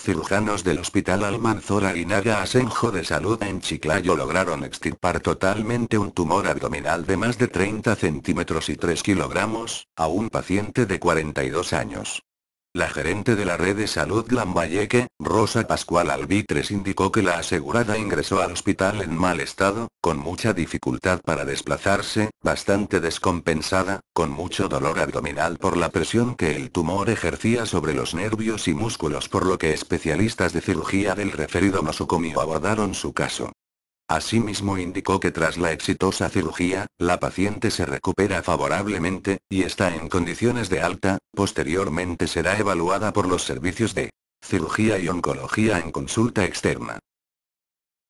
Cirujanos del Hospital Almanzora y Naga Asenjo de Salud en Chiclayo lograron extirpar totalmente un tumor abdominal de más de 30 centímetros y 3 kilogramos, a un paciente de 42 años. La gerente de la red de salud Lambayeque, Rosa Pascual Albitres indicó que la asegurada ingresó al hospital en mal estado, con mucha dificultad para desplazarse, bastante descompensada, con mucho dolor abdominal por la presión que el tumor ejercía sobre los nervios y músculos por lo que especialistas de cirugía del referido nosocomio abordaron su caso. Asimismo indicó que tras la exitosa cirugía, la paciente se recupera favorablemente, y está en condiciones de alta, posteriormente será evaluada por los servicios de cirugía y oncología en consulta externa.